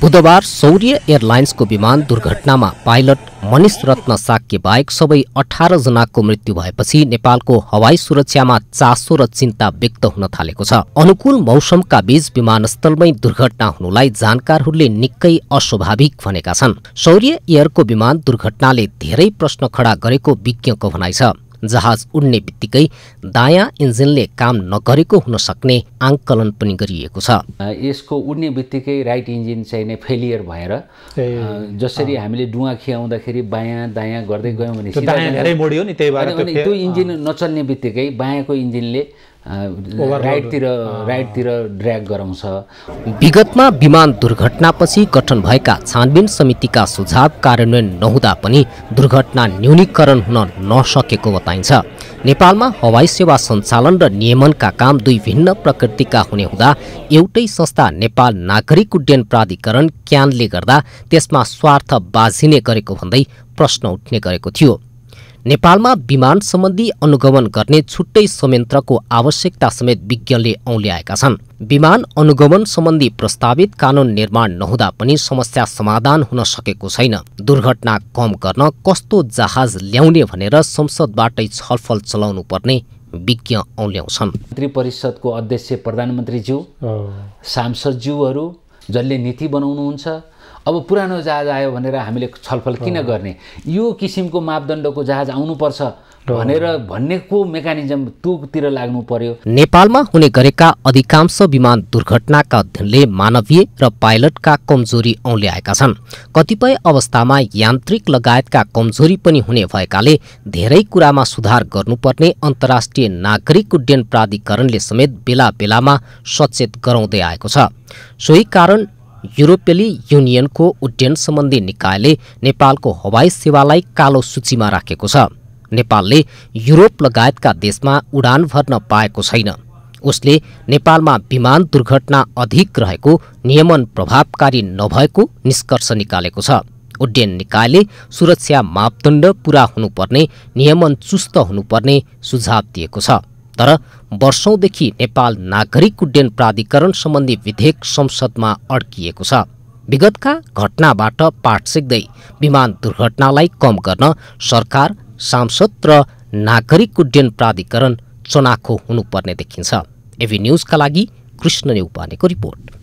बुधबार सौर्य एयरलाइन्सको विमान दुर्घटनामा पाइलट मनिष रत्न साक्य बाहेक सबै जनाको मृत्यु भएपछि नेपालको हवाई सुरक्षामा चासो र चिन्ता व्यक्त हुन थालेको छ अनुकूल मौसमका बीच विमानस्थलमै दुर्घटना हुनुलाई जानकारहरूले निकै अस्वाभाविक भनेका छन् सौर्य एयरको विमान दुर्घटनाले धेरै प्रश्न खडा गरेको विज्ञको भनाइ छ जहाज उड्ने बित्तिकै दायाँ इन्जिनले काम नगरेको हुन सक्ने आङ्कलन पनि गरिएको छ यसको उड्ने बित्तिकै राइट इन्जिन चाहिँ नै फेलियर भएर जसरी हामीले डुवा खियाउँदाखेरि बायाँ दायाँ गर्दै गयौँ भने त्यो इन्जिन नचल्ने बित्तिकै बायाँको इन्जिनले राइटतिर राइटतिर ड्र्याग गराउँछ विगतमा विमान दुर्घटनापछि गठन भएका छानबिन समितिका सुझाव कार्यान्वयन नहुँदा पनि दुर्घटना न्यूनीकरण हुन नसकेको बताइन्छ नेपालमा हवाई सेवा सञ्चालन र नियमनका काम दुई भिन्न प्रकृतिका हुने हुँदा एउटै संस्था नेपाल नागरिक उड्डयन प्राधिकरण क्यानले गर्दा त्यसमा स्वार्थ बाझिने गरेको भन्दै प्रश्न उठ्ने गरेको थियो नेपालमा विमान सम्बन्धी अनुगमन गर्ने छुट्टै संयन्त्रको आवश्यकता समेत विज्ञले औल्याएका छन् विमान अनुगमन सम्बन्धी प्रस्तावित कानुन निर्माण नहुँदा पनि समस्या समाधान हुन सकेको छैन दुर्घटना कम गर्न कस्तो जहाज ल्याउने भनेर संसदबाटै छलफल चलाउनु पर्ने विज्ञ औल्याउँछन् मन्त्री परिषदको अध्यक्ष प्रधानमन्त्रीज्यू सांसदज्यूहरू जसले नीति बनाउनुहुन्छ अब पुरानो जहाज आयो भनेर हामीले छलफल किन गर्ने यो किसिमको मापदण्डको जहाज आउनुपर्छ भनेर भन्नेको मेकानिजम त्योतिर लाग्नु पर्यो नेपालमा हुने गरेका अधिकांश विमान दुर्घटनाका अध्ययनले मानवीय र पाइलटका कमजोरी औल्याएका छन् कतिपय अवस्थामा यान्त्रिक लगायतका कमजोरी पनि हुने भएकाले धेरै कुरामा सुधार गर्नुपर्ने अन्तर्राष्ट्रिय नागरिक उड्डयन प्राधिकरणले समेत बेला बेलामा सचेत गराउँदै आएको छ सोही कारण युरोपियली युनियनको उड्डयन सम्बन्धी निकायले नेपालको हवाई सेवालाई कालो सूचीमा राखेको छ नेपालले युरोप लगायतका देशमा उडान भर्न पाएको छैन उसले नेपालमा विमान दुर्घटना अधिक रहेको नियमन प्रभावकारी नभएको निष्कर्ष निकालेको छ उड्डयन निकायले सुरक्षा मापदण्ड पुरा हुनुपर्ने नियमन चुस्त हुनुपर्ने सुझाव दिएको छ तर वर्षौँदेखि नेपाल नागरिक उड्डयन प्राधिकरण सम्बन्धी विधेयक संसदमा अड्किएको छ विगतका घटनाबाट पाठ सिक्दै विमान दुर्घटनालाई कम गर्न सरकार सांसद र नागरिक उड्डयन प्राधिकरण चनाखो हुनुपर्ने देखिन्छ एभी न्युजका लागि कृष्ण नेउपानेको रिपोर्ट